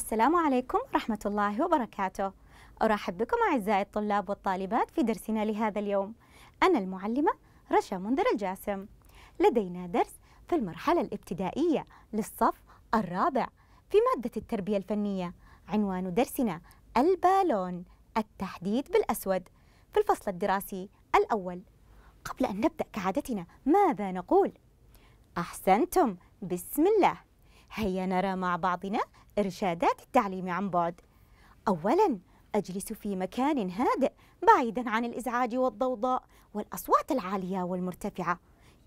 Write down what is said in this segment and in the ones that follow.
السلام عليكم ورحمة الله وبركاته أرحب بكم أعزائي الطلاب والطالبات في درسنا لهذا اليوم أنا المعلمة رشا منذر الجاسم لدينا درس في المرحلة الابتدائية للصف الرابع في مادة التربية الفنية عنوان درسنا البالون التحديد بالأسود في الفصل الدراسي الأول قبل أن نبدأ كعادتنا ماذا نقول؟ أحسنتم بسم الله هيا نرى مع بعضنا إرشادات التعليم عن بعد أولاً أجلس في مكان هادئ بعيداً عن الإزعاج والضوضاء والأصوات العالية والمرتفعة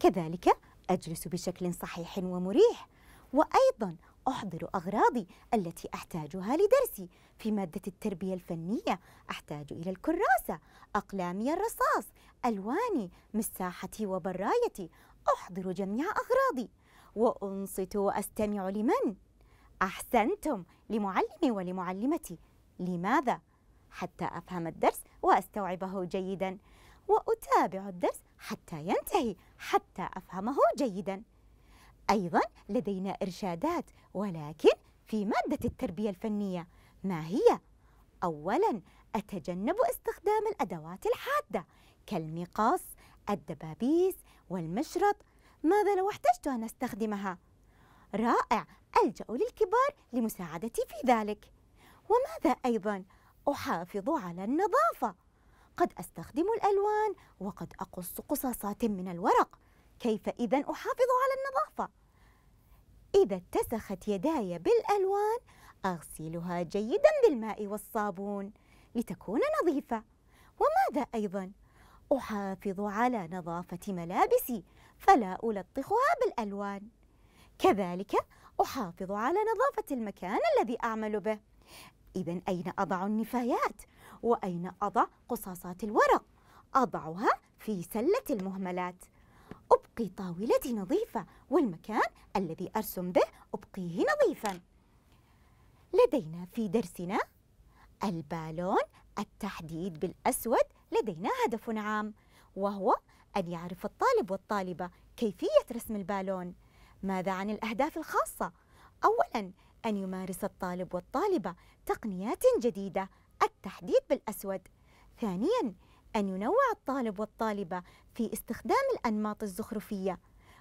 كذلك أجلس بشكل صحيح ومريح وأيضاً أحضر أغراضي التي أحتاجها لدرسي في مادة التربية الفنية أحتاج إلى الكراسة، أقلامي الرصاص، ألواني، مساحتي وبرايتي، أحضر جميع أغراضي وأنصت وأستمع لمن؟ أحسنتم لمعلمي ولمعلمتي لماذا؟ حتى أفهم الدرس وأستوعبه جيدا وأتابع الدرس حتى ينتهي حتى أفهمه جيدا أيضا لدينا إرشادات ولكن في مادة التربية الفنية ما هي؟ أولا أتجنب استخدام الأدوات الحادة كالمقص الدبابيس والمشرط ماذا لو احتجت أن أستخدمها؟ رائع ألجأ للكبار لمساعدتي في ذلك وماذا أيضا؟ أحافظ على النظافة قد أستخدم الألوان وقد أقص قصاصات من الورق كيف إذا أحافظ على النظافة؟ إذا اتسخت يداي بالألوان أغسلها جيدا بالماء والصابون لتكون نظيفة وماذا أيضا؟ أحافظ على نظافة ملابسي فلا ألطخها بالألوان كذلك أحافظ على نظافة المكان الذي أعمل به إذا أين أضع النفايات؟ وأين أضع قصاصات الورق؟ أضعها في سلة المهملات أبقي طاولتي نظيفة والمكان الذي أرسم به أبقيه نظيفا لدينا في درسنا البالون التحديد بالأسود لدينا هدف عام وهو أن يعرف الطالب والطالبة كيفية رسم البالون ماذا عن الأهداف الخاصة؟ أولاً أن يمارس الطالب والطالبة تقنيات جديدة التحديد بالأسود ثانياً أن ينوع الطالب والطالبة في استخدام الأنماط الزخرفية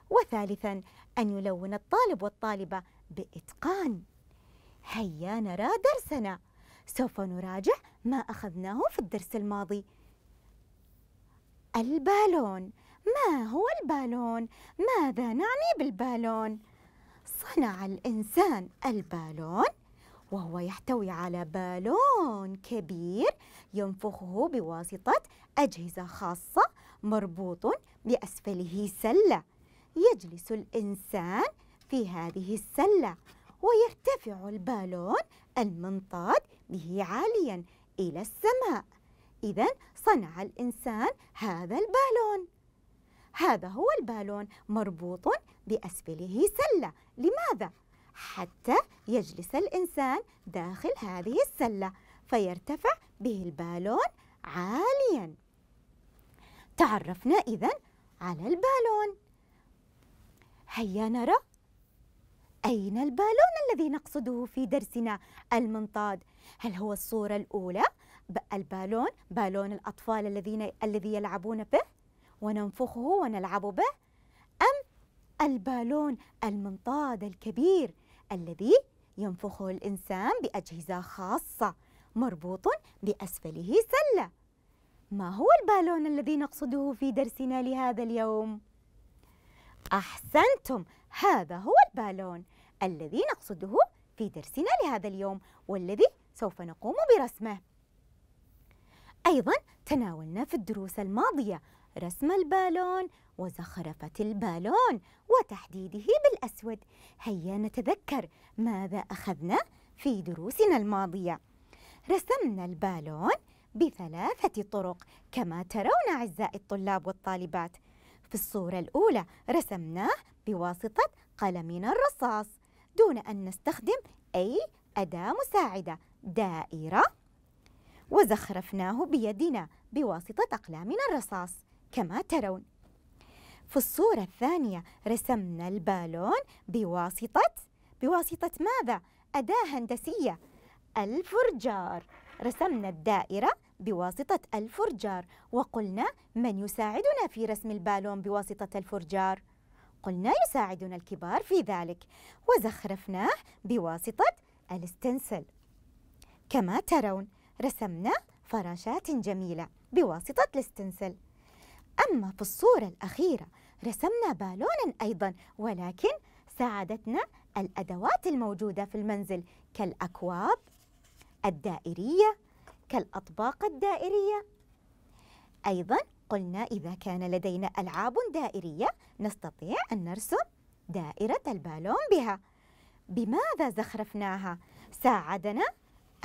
وثالثاً أن يلون الطالب والطالبة بإتقان هيا نرى درسنا سوف نراجع ما أخذناه في الدرس الماضي البالون ما هو البالون ماذا نعني بالبالون صنع الانسان البالون وهو يحتوي على بالون كبير ينفخه بواسطه اجهزه خاصه مربوط باسفله سله يجلس الانسان في هذه السله ويرتفع البالون المنطاد به عاليا الى السماء إذا صنع الإنسان هذا البالون هذا هو البالون مربوط بأسفله سلة لماذا؟ حتى يجلس الإنسان داخل هذه السلة فيرتفع به البالون عاليا تعرفنا إذا على البالون هيا نرى أين البالون الذي نقصده في درسنا المنطاد؟ هل هو الصورة الأولى؟ البالون بالون الأطفال الذين الذي يلعبون به وننفخه ونلعب به أم البالون المنطاد الكبير الذي ينفخه الإنسان بأجهزة خاصة مربوط بأسفله سلة ما هو البالون الذي نقصده في درسنا لهذا اليوم؟ أحسنتم هذا هو البالون الذي نقصده في درسنا لهذا اليوم والذي سوف نقوم برسمه أيضا تناولنا في الدروس الماضية رسم البالون وزخرفة البالون وتحديده بالأسود هيا نتذكر ماذا أخذنا في دروسنا الماضية رسمنا البالون بثلاثة طرق كما ترون أعزائي الطلاب والطالبات في الصورة الأولى رسمناه بواسطة قلمنا الرصاص دون أن نستخدم أي أداة مساعدة دائرة وزخرفناه بيدنا بواسطة أقلامنا الرصاص كما ترون في الصورة الثانية رسمنا البالون بواسطة بواسطة ماذا؟ أداة هندسية الفرجار رسمنا الدائرة بواسطة الفرجار وقلنا من يساعدنا في رسم البالون بواسطة الفرجار؟ قلنا يساعدنا الكبار في ذلك وزخرفناه بواسطة الستنسل كما ترون رسمنا فراشات جميلة بواسطة الاستنسل أما في الصورة الأخيرة رسمنا بالونا أيضا ولكن ساعدتنا الأدوات الموجودة في المنزل كالأكواب الدائرية كالأطباق الدائرية أيضا قلنا إذا كان لدينا ألعاب دائرية نستطيع أن نرسم دائرة البالون بها بماذا زخرفناها؟ ساعدنا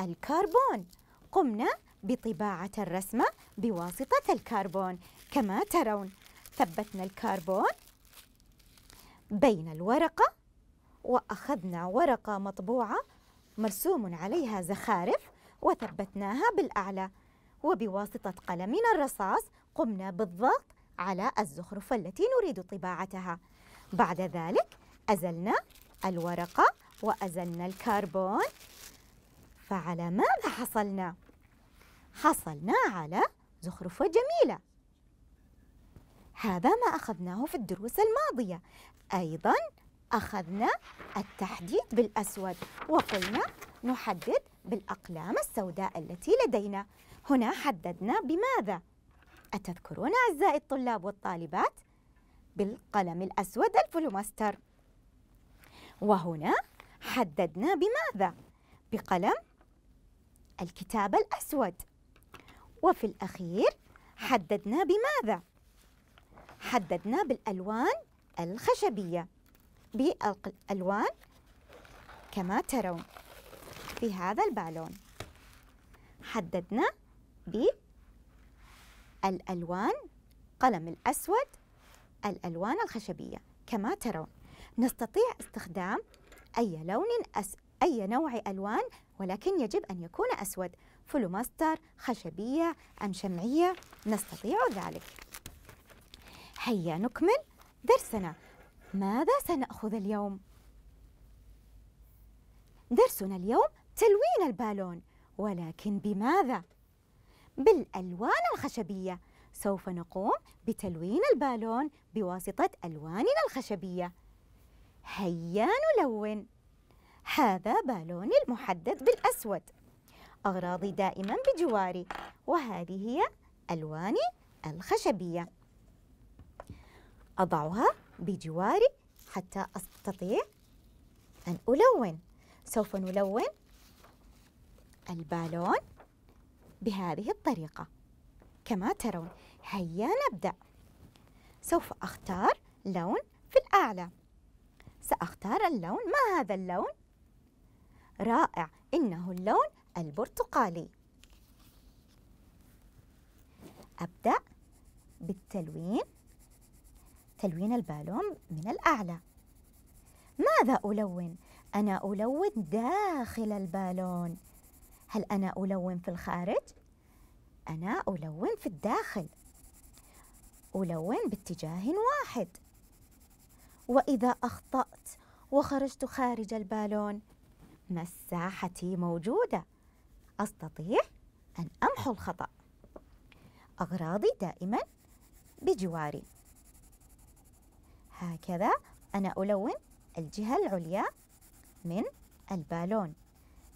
الكربون قمنا بطباعة الرسمة بواسطة الكربون كما ترون ثبتنا الكربون بين الورقة وأخذنا ورقة مطبوعة مرسوم عليها زخارف وثبتناها بالأعلى وبواسطة قلمنا الرصاص قمنا بالضغط على الزخرفة التي نريد طباعتها بعد ذلك أزلنا الورقة وأزلنا الكربون فعلى ماذا حصلنا؟ حصلنا على زخرفة جميلة هذا ما أخذناه في الدروس الماضية أيضا أخذنا التحديد بالأسود وقلنا نحدد بالأقلام السوداء التي لدينا هنا حددنا بماذا؟ أتذكرون أعزائي الطلاب والطالبات؟ بالقلم الأسود الفلوماستر وهنا حددنا بماذا؟ بقلم الكتاب الأسود وفي الأخير حددنا بماذا؟ حددنا بالألوان الخشبية بالألوان كما ترون في هذا البالون حددنا بالألوان قلم الأسود الألوان الخشبية كما ترون نستطيع استخدام أي لون أس... أي نوع ألوان ولكن يجب أن يكون أسود فلوماستر خشبية أم شمعية نستطيع ذلك هيا نكمل درسنا ماذا سنأخذ اليوم؟ درسنا اليوم تلوين البالون ولكن بماذا؟ بالألوان الخشبية سوف نقوم بتلوين البالون بواسطة ألواننا الخشبية هيا نلون هذا بالوني المحدد بالأسود أغراضي دائما بجواري وهذه هي ألواني الخشبية أضعها بجواري حتى أستطيع أن ألون سوف نلون البالون بهذه الطريقة كما ترون هيا نبدأ سوف أختار لون في الأعلى سأختار اللون ما هذا اللون؟ رائع إنه اللون البرتقالي أبدأ بالتلوين تلوين البالون من الأعلى ماذا ألون؟ أنا ألون داخل البالون هل أنا ألون في الخارج؟ أنا ألون في الداخل ألون باتجاه واحد وإذا أخطأت وخرجت خارج البالون مساحتي موجودة أستطيع أن أمحو الخطأ أغراضي دائما بجواري هكذا أنا ألون الجهة العليا من البالون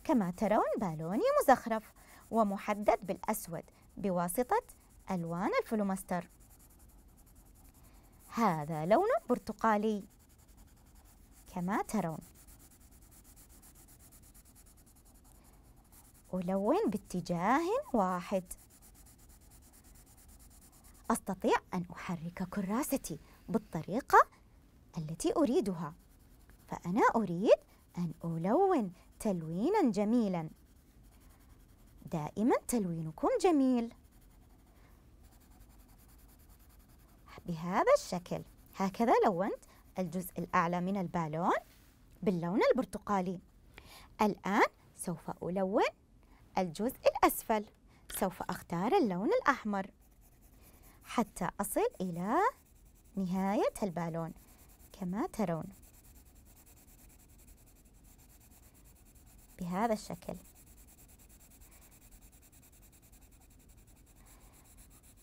كما ترون بالوني مزخرف ومحدد بالأسود بواسطة ألوان الفلومستر هذا لون برتقالي كما ترون ألون باتجاه واحد أستطيع أن أحرك كراستي بالطريقة التي أريدها فأنا أريد أن ألون تلوينا جميلا دائما تلوينكم جميل بهذا الشكل هكذا لونت الجزء الأعلى من البالون باللون البرتقالي الآن سوف ألون الجزء الأسفل سوف أختار اللون الأحمر حتى أصل إلى نهاية البالون كما ترون بهذا الشكل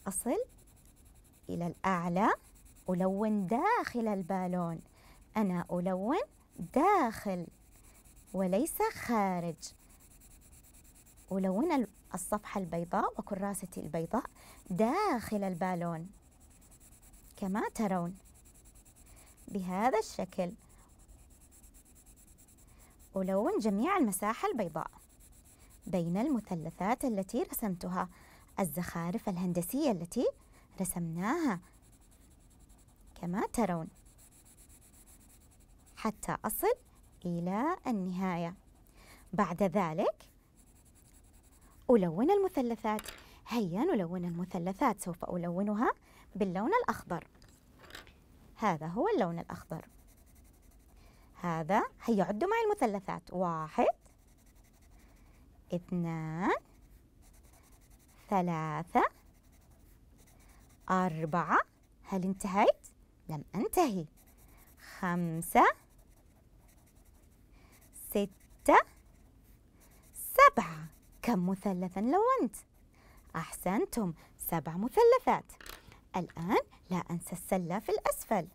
أصل إلى الأعلى ألون داخل البالون أنا ألون داخل وليس خارج ولون الصفحة البيضاء وكراستي البيضاء داخل البالون كما ترون بهذا الشكل ألون جميع المساحة البيضاء بين المثلثات التي رسمتها الزخارف الهندسية التي رسمناها كما ترون حتى أصل إلى النهاية بعد ذلك ألون المثلثات هيا نلون المثلثات سوف ألونها باللون الأخضر هذا هو اللون الأخضر هذا هيا عدوا معي المثلثات واحد اثنان ثلاثة أربعة هل انتهيت؟ لم أنتهي خمسة ستة كم مثلثا لونت؟ أحسنتم سبع مثلثات الآن لا أنسى السلة في الأسفل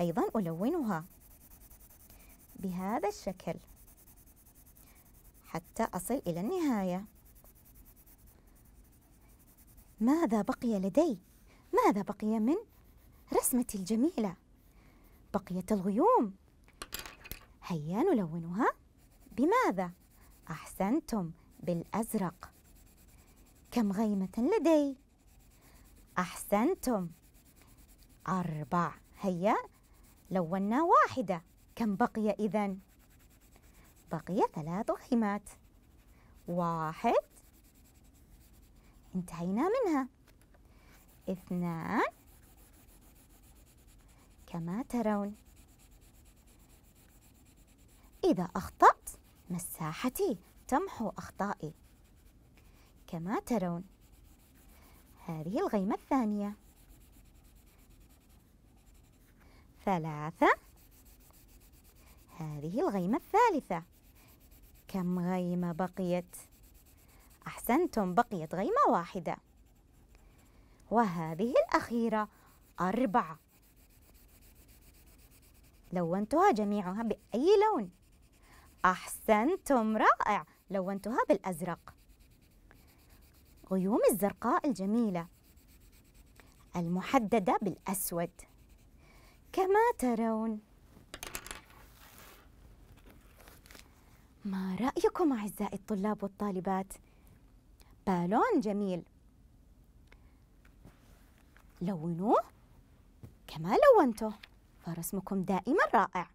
أيضا ألونها بهذا الشكل حتى أصل إلى النهاية ماذا بقي لدي؟ ماذا بقي من رسمتي الجميلة؟ بقيت الغيوم هيا نلونها بماذا؟ أحسنتم بالأزرق كم غيمة لدي؟ أحسنتم أربع هيا لونا واحدة كم بقي إذا؟ بقي ثلاث غيمات واحد انتهينا منها اثنان كما ترون إذا أخطأت مساحتي تمحو أخطائي كما ترون هذه الغيمة الثانية ثلاثة هذه الغيمة الثالثة كم غيمة بقيت؟ أحسنتم بقيت غيمة واحدة وهذه الأخيرة أربعة لونتها جميعها بأي لون؟ أحسنتم رائع لونتها بالأزرق غيوم الزرقاء الجميلة المحددة بالأسود كما ترون ما رأيكم أعزائي الطلاب والطالبات؟ بالون جميل لونوه كما لونته فرسمكم دائما رائع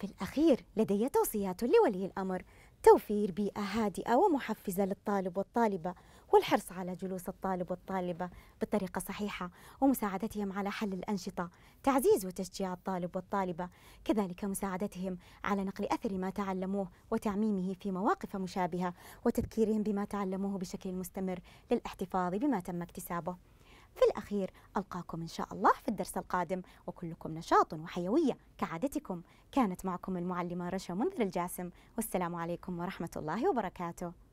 في الأخير لدي توصيات لولي الأمر توفير بيئة هادئة ومحفزة للطالب والطالبة والحرص على جلوس الطالب والطالبة بطريقة صحيحة ومساعدتهم على حل الأنشطة تعزيز وتشجيع الطالب والطالبة كذلك مساعدتهم على نقل أثر ما تعلموه وتعميمه في مواقف مشابهة وتذكيرهم بما تعلموه بشكل مستمر للاحتفاظ بما تم اكتسابه في الأخير ألقاكم إن شاء الله في الدرس القادم وكلكم نشاط وحيوية كعادتكم كانت معكم المعلمة رشا منذر الجاسم والسلام عليكم ورحمة الله وبركاته